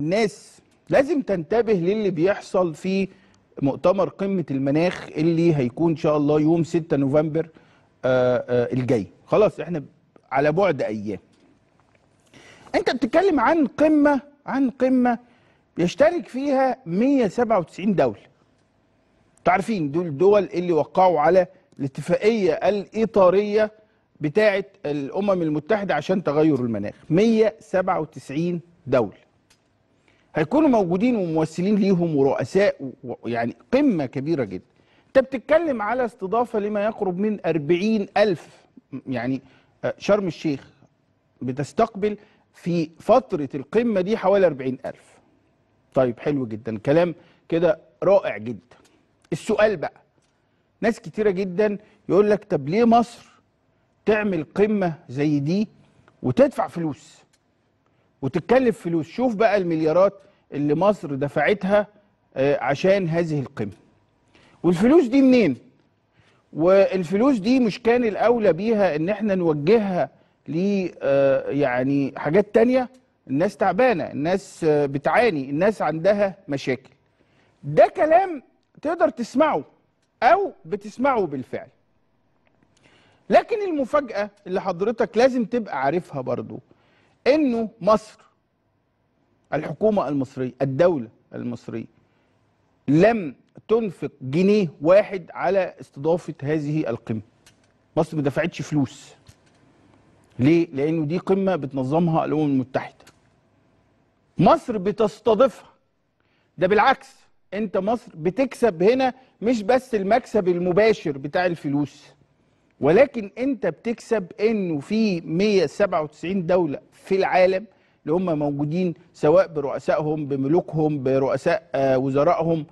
الناس لازم تنتبه للي بيحصل في مؤتمر قمة المناخ اللي هيكون إن شاء الله يوم 6 نوفمبر آه، آه، الجاي خلاص احنا على بعد أيام انت بتتكلم عن قمة عن قمة يشترك فيها 197 دولة تعرفين دول الدول اللي وقعوا على الاتفاقية الإطارية بتاعة الأمم المتحدة عشان تغير المناخ 197 دولة هيكونوا موجودين وممثلين ليهم ورؤساء يعني قمه كبيره جدا انت بتتكلم على استضافه لما يقرب من 40 الف يعني آه، شرم الشيخ بتستقبل في فتره القمه دي حوالي 40 الف طيب حلو جدا كلام كده رائع جدا السؤال بقى ناس كتيره جدا يقول لك طب ليه مصر تعمل قمه زي دي وتدفع فلوس وتتكلف فلوس شوف بقى المليارات اللي مصر دفعتها آه، عشان هذه القمة والفلوس دي منين والفلوس دي مش كان الأولى بيها ان احنا نوجهها ل آه، يعني حاجات تانية الناس تعبانة الناس آه، بتعاني الناس عندها مشاكل ده كلام تقدر تسمعه أو بتسمعه بالفعل لكن المفاجأة اللي حضرتك لازم تبقى عارفها برضو انه مصر الحكومه المصريه الدوله المصريه لم تنفق جنيه واحد على استضافه هذه القمه مصر ما دفعتش فلوس ليه لانه دي قمه بتنظمها الامم المتحده مصر بتستضيفها ده بالعكس انت مصر بتكسب هنا مش بس المكسب المباشر بتاع الفلوس ولكن انت بتكسب انه في 197 دوله في العالم اللي هم موجودين سواء برؤسائهم بملوكهم برؤساء آه، وزرائهم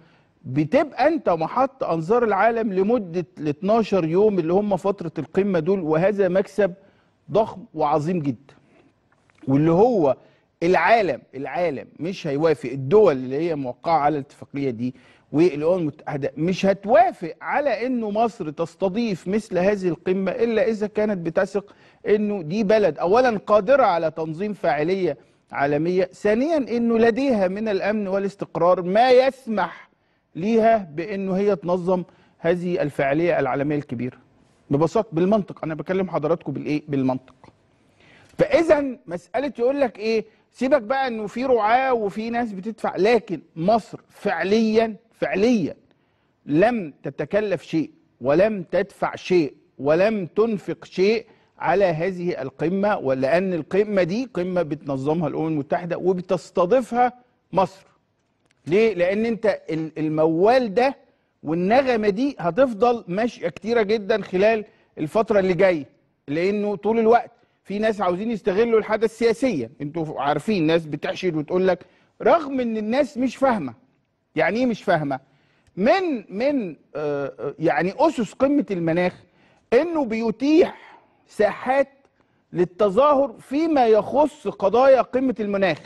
بتبقى انت محط انظار العالم لمده ال 12 يوم اللي هم فتره القمه دول وهذا مكسب ضخم وعظيم جدا واللي هو العالم العالم مش هيوافق الدول اللي هي موقعه على الاتفاقيه دي والامم المتحده مش هتوافق على انه مصر تستضيف مثل هذه القمه الا اذا كانت بتثق انه دي بلد اولا قادره على تنظيم فاعليه عالميه، ثانيا انه لديها من الامن والاستقرار ما يسمح ليها بانه هي تنظم هذه الفاعليه العالميه الكبيره. ببساطه بالمنطق انا بكلم حضراتكم بالايه؟ بالمنطق. فاذا مساله يقول لك ايه؟ سيبك بقى انه في رعاه وفي ناس بتدفع لكن مصر فعليا فعليا لم تتكلف شيء ولم تدفع شيء ولم تنفق شيء على هذه القمه ولان القمه دي قمه بتنظمها الامم المتحده وبتستضيفها مصر. ليه؟ لان انت الموال ده والنغمه دي هتفضل ماشيه كتيره جدا خلال الفتره اللي جايه لانه طول الوقت في ناس عاوزين يستغلوا الحدث سياسيا انتوا عارفين ناس بتحشد وتقول لك رغم ان الناس مش فاهمه يعني ايه مش فاهمه من من آه، آه، يعني اسس قمه المناخ انه بيتيح ساحات للتظاهر فيما يخص قضايا قمه المناخ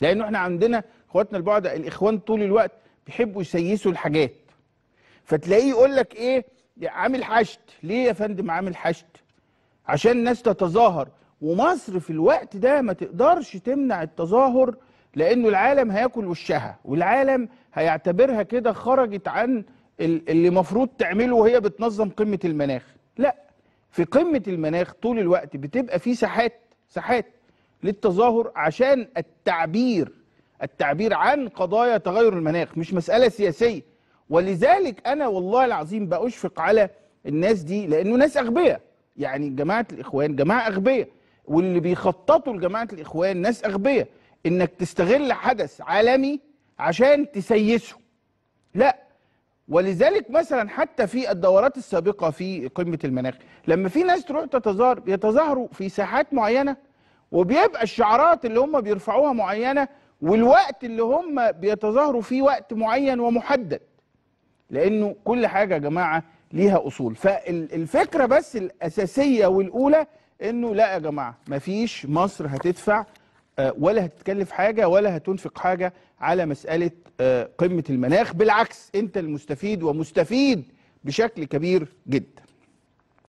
لانه احنا عندنا اخواتنا البعد الاخوان طول الوقت بيحبوا يسيسوا الحاجات فتلاقيه يقول لك ايه عامل حشد ليه يا فندم عامل حشد عشان الناس تتظاهر ومصر في الوقت ده ما تقدرش تمنع التظاهر لانه العالم هياكل وشها والعالم هيعتبرها كده خرجت عن اللي المفروض تعمله وهي بتنظم قمه المناخ لا في قمه المناخ طول الوقت بتبقى في ساحات ساحات للتظاهر عشان التعبير التعبير عن قضايا تغير المناخ مش مساله سياسيه ولذلك انا والله العظيم باشفق على الناس دي لانه ناس اغبياء يعني جماعه الاخوان جماعه اغبياء واللي بيخططوا لجماعه الاخوان ناس اغبياء انك تستغل حدث عالمي عشان تسيسه لا ولذلك مثلا حتى في الدورات السابقه في قمه المناخ لما في ناس تروح تتظاهر بيتظاهروا في ساحات معينه وبيبقى الشعارات اللي هم بيرفعوها معينه والوقت اللي هم بيتظاهروا فيه وقت معين ومحدد لانه كل حاجه يا جماعه ليها اصول فالفكره بس الاساسيه والاولى انه لا يا جماعه مفيش مصر هتدفع آه، ولا هتتكلف حاجه ولا هتنفق حاجه على مساله آه، قمه المناخ بالعكس انت المستفيد ومستفيد بشكل كبير جدا